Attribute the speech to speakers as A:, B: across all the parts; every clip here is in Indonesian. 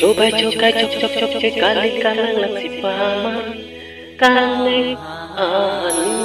A: Coba coba cok cok cok cok kali kanang nasi paman kange ani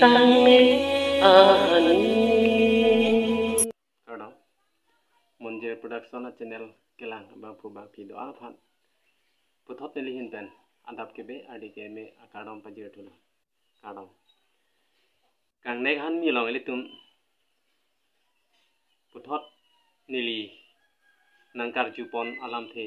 A: kange ani Halo, Munjir Production channel kelang bang pu doa pan. puthot nih lihin pen adap ke be adi ke akadom pajir thula kadom kangne han mi long ele tum puthot nili nang kar chu pon alam the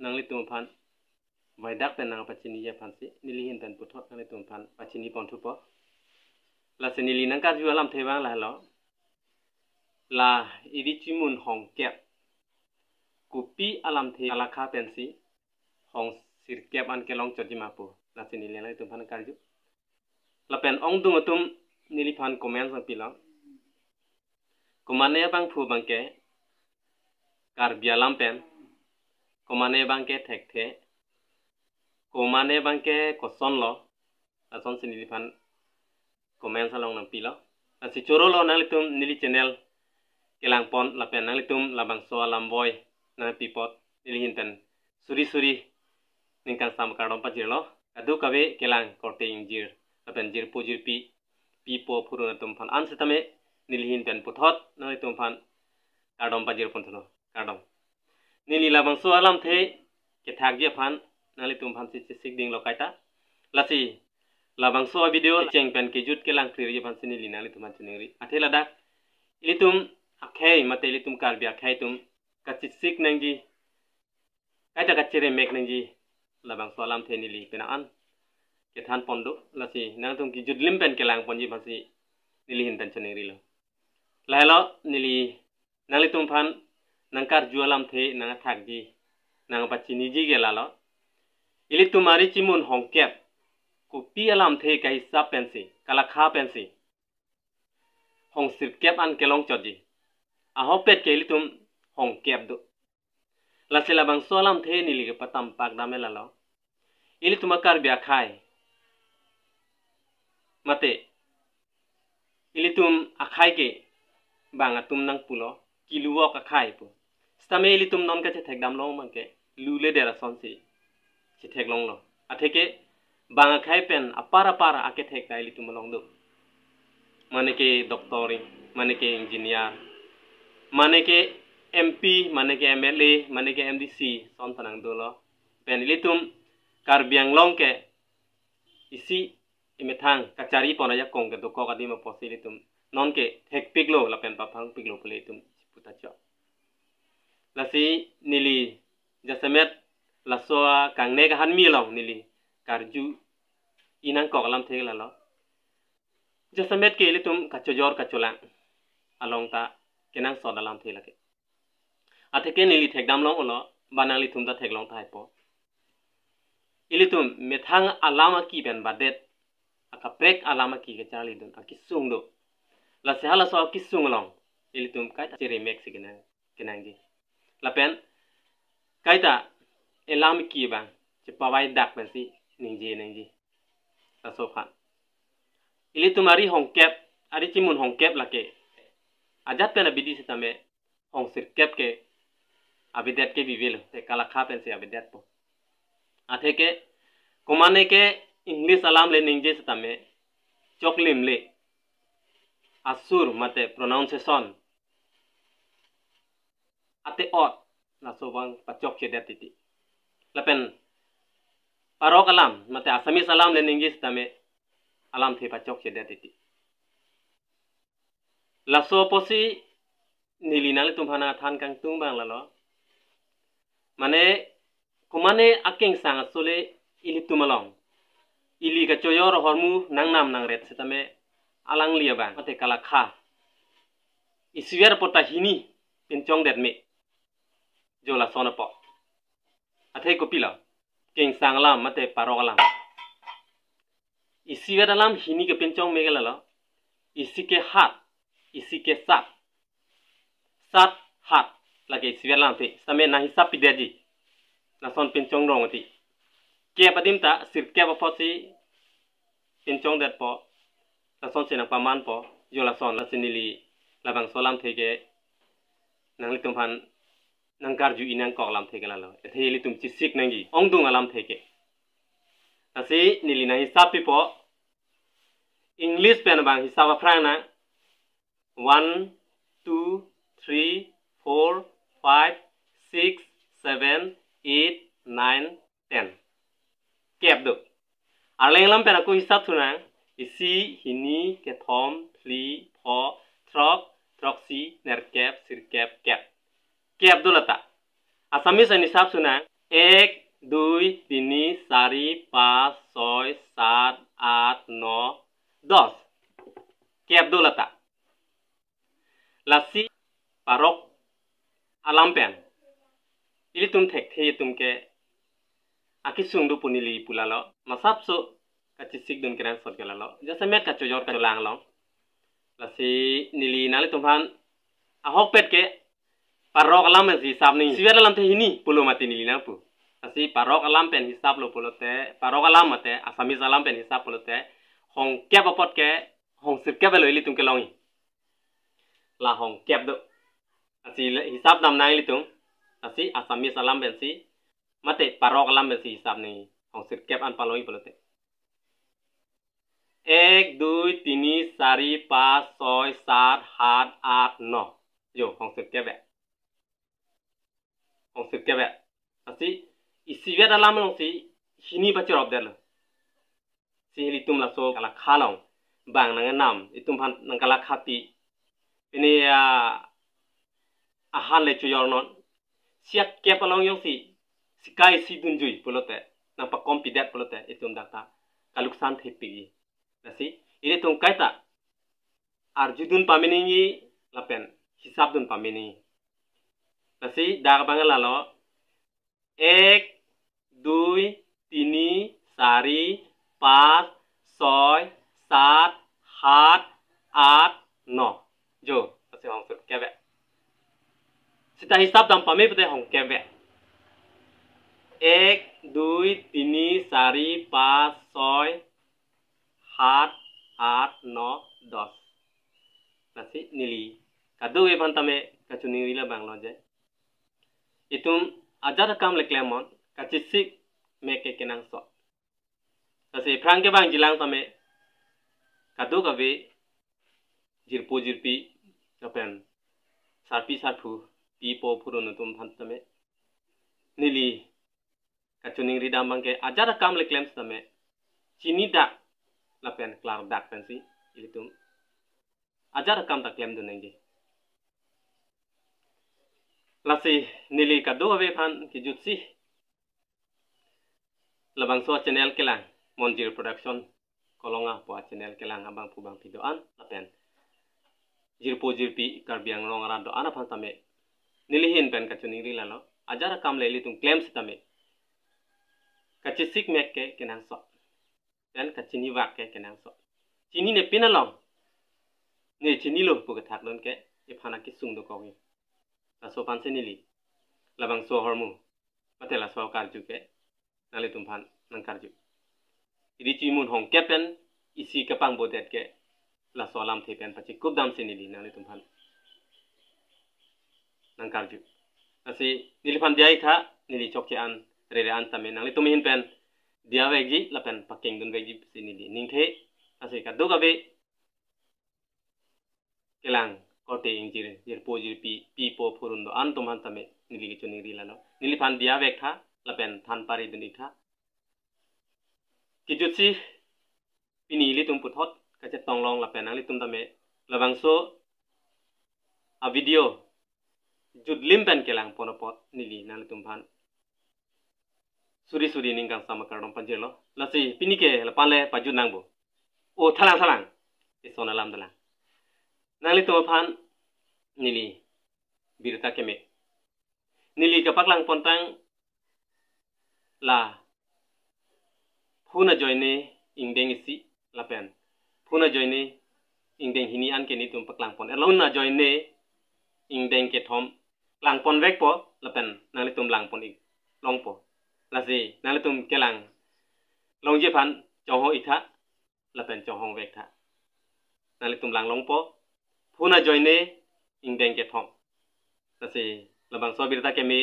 A: nang li tum phan vai dak te nang pachini ye phan si nili hin tan puthot nang li tum phan pachini pon thu po la se nili nang kar chu alam the bang la lo la idi chi mun hong kep kupi alam the ala kha pen si hong sir kep an ke long chot ma po la se nili la tum phan kar chu la pen ong dung tum nili phan comment sang pi la kumane bang phu bang ke কাৰ্বিয়ালাম্পেন কমানে বাংকে ঠেক ঠে কমানে বাংকে কচন ল আচন চিনি ফান কমেন চালং নপি ল আছি চোৰ ল নালি তুম নিলি চেনেল কেলাং পন লাপেন নালি তুম লাবাং চ লাম্বই না পিপত নিলি হিনতেন চুৰি চুৰি নিকান চাম কাৰ্ডম পাজি ল আদু কাবে কেলাং কৰ্টে ইং জিৰ লাপেন জিৰ পুজিৰ পি পি প ফুৰু নতুম ফান আন চিতামে নিলি হিনতেন পুথত নালি তুম ফান কাৰ্ডম পাজিৰ পন্থ ল kadong nini labang su alam teh. Kita agi je nali tuh pan si sik ding lo kaita lasi labang su video cheng pan kejut kelang ke lang pan je phan sini linali tum phan ri athe lada Ini tuh akhei mati ini tuh karbi akhei tuh ka si sik nang ji kaita ka mek labang su alam teh nili penaan. an ke than pondo lasi nang tuh kejut jut lim pen ke ponji si nili hintan tan ri lo Lalu nili nali tuh pan nangkar jualam the nang thakdi nang pachi niji gelalo ili tumari chimun hongkep ku pi alam the ka hisap pensi kala kha pensi hong sir kep an kelong chodi aho pet ke ili tum hong kep do la sela bang solam the nili ke patam pak dame lalo ili tumakar bia khai mate ili tum akhai ke banga tum nang pulo kiluwa ka khai pu stameli tum non ka che thek dam long mang ke lule dera son si che thek long lo a theke banga khai pen apara para para ake thek dai li tum long do mane ke doctor mane ke engineer mane ke MP mane ke MLA mane ke MDC son tanang do lo pen li tum kar biang long ke isi imethang kachari pona ya kong ke dokko ka di posi posili tum non ke thek piglo la pen pa phang piglo pole tum puta chok la si nili jasamet la soa kang ne cái han mi long nili karju inang kok lam theng la lo jasamet ke le tum ka chojor ka cholang along ta cái kenang so dalam thela ke athe ke nili thek dam long ulo banali thum ta thek long thai po ilitum methang alama à ki ben badet aka à, à prek alama ki ke charli dun cái sung do la sehala so aki sung long ilitum kai ta chire cái sigena kenangi ละเป็นไกตะเอลาม i c บังจ a ปไว้ดักเป็นสิห i ึ่งจีหนึ่งจีละโซฟันอิลิตุมารีหงเก็บอาริจิมุนหงเก็บละเกอาจัดเป็นอบ ate ot na sobang pachok che datiti lapen paro kalam mate asami salam le ningis tame alam the pachok che datiti la nilina le tumhana than kang tung bang lalo mane kumane aking sang sole ili tumalong ili ka choyor hormu nang nam nang ret setame alang liya bang mate kala kha isiwer pota hini pincong det me โยลาซอนปออะเทกุปิลาเก่งสังลามมะเตปารอกลามอิสิเวดลามหินิกเป็นจองเมกะละละอิสิเกฮัตอิสิเกซัดซัดฮัตละเกอิสิเวดลามเตสะเมนะฮิซับปิเดจินะซอนเป็นจองรองทีเกปะดิมตาสิรเกบะฟอซีเป็นจองเด็ดปอละซอนเสนะประมาณปอยลาซอนละสินิลีละบังโซลามเทเกนังลิกตมพัน nangkar ju inang kok lam theke lalo ethe ili tum chi sik nangi ongdung alam theke tase nai hisab pipo english pen bang hisab frana 1 2 3 4 5 6 7 8 9 10 kep do arleng lam pen ko hisab thuna isi hini ke thom thli pho throk throksi nerkep sirkep kep কে আব্দুল আতা আসামিজ হয় নিচাব চুনা এক দুই তিনি চাৰি পাঁচ ছয় সাত আঠ ন দহ কে আব্দুল আতা লাসি পারক আলাম পেন ইলি তুম থেক থে তুমকে আকি সুংদু পুনিলি পুলাল মাসাপ সো কাচি সিক দুন কেরান সত গেলাল জসে মেট কাচো জর কাচো লাংল লাসি নিলি নালে তুমহান আহক পেট কে parok lam si sab ni si wer lam te hini pulo mati ni lina pu asi parok lam pen hisab lo pulo te parok lam mate asami zalam pen hisab pulo te hong kya bapot ke hong sir kya belo ilitum ke longi la hong kya do asi hisab nam nai ilitum asi asami zalam pen si mate parok lam pen si hisab ni hong sir kya an palongi pulo te এক দুই তিনি চাৰি পাঁচ ছয় সাত আঠ আঠ ন যো সংস্কৃত কেবে on se kebe asi isibe da lamang on si hini ba chirop del si hili tum la so kala khalam bang nang nam itum han nang kala khapi ini ya ahan le chu yornon siak kep long yong si sikai si jui pulote na pa kompi det pulote itum data kaluk san thepi nasi ini tum kaita arjudun pamini lapen hisab dun pamini Nasi dar banget lalo. Ek, dui, tini, sari, pas, soy, sat, hat, at, no. Jo, nasi hong sut kebe. Sita hisap dan pamit pute hong kebe. Ek, dui, tini, sari, pas, soy, hat, at, no, dos. Nasi nili. Kadu we pantame kacu nili la bang lo Itum ajar kam le klemon kachisik me ke kenang so. Kasi prang ke bang jilang tame kadu kabe jirpo jirpi kapen sarpi sarpu pi po puro nutum phan tame nili kachuning ri dambang ke ajar kam le klem tame chini dak lapen klar dak pensi ilitum ajar kam tak klem dunengi. lasi nili ka do ve phan ki jut si labang so channel ke lang monjir production kolonga po channel ke lang abang pu bang pido an lapen jir po jir pi kar biang rong ran do ana phan tame nili hin pen ka chu nili la lo ajar kam le li tung claims tame ka chi sik mek ke kenang so pen ka chi ni wak ke kenang so chini ne pinalong ne chini lo pu ka ke e phana ki do ko sopanse nili labang so hormu matela so karju ke nale tumphan nang karju iri chimun hong kepen isi kepang botet ke laso solam thepen pachi kub dam se nili nale tumphan nang karju asi nili phan diai tha nili chokche an rere an tamen nali tumihin pen dia wegi lapen paking dun wegi sini di ning the asi ka be kelang ಕೋಟೆ jir ಜೇರ್ pi pi ಪಿ ಪೋ ಫುರುಂದು ಆನ್ ತುಮ nili ನಿಲಿ nili ನಿರಿ nili pan ಫಾನ್ ದಿಯಾ ವೆಕ್ ಥಾ ಲಪೆನ್ ಥಾನ್ pari dini si pini li tum puthot kacet tonglong la penang li tum dame la so a video jud lim pen kelang ponopot nili na li tum pan, suri suri ning sama karong panjelo la si pini ke la le pajud nang bo o thalang thalang e sona lam nalitungaphan nili birta keme nili kapaklang pontang la phuna joine ingdeng isi lapen phuna joine ingdeng hini an ke ni tum paklang pon alone na joine ingdeng ke thom lang pon vek po lapen nali tum lang pon ik long po la si nali tum ke lang long je phan chong ho itha lapen chong hong vek tha nali tum lang long po फुना जोइने इंगदें के फोंग तसे लबंग सोबिरता के में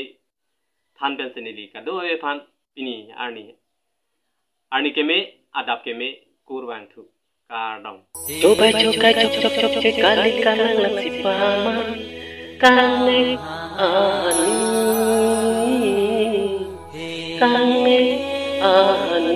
A: थान पेन से निली का दो ये थान पिनी आर्नी आर्नी के में आदाब के मे कुरवांग थु कारडम तो बाजो का चुप चुप चुप चे काले काlang lang si pama काले आनी काले आनी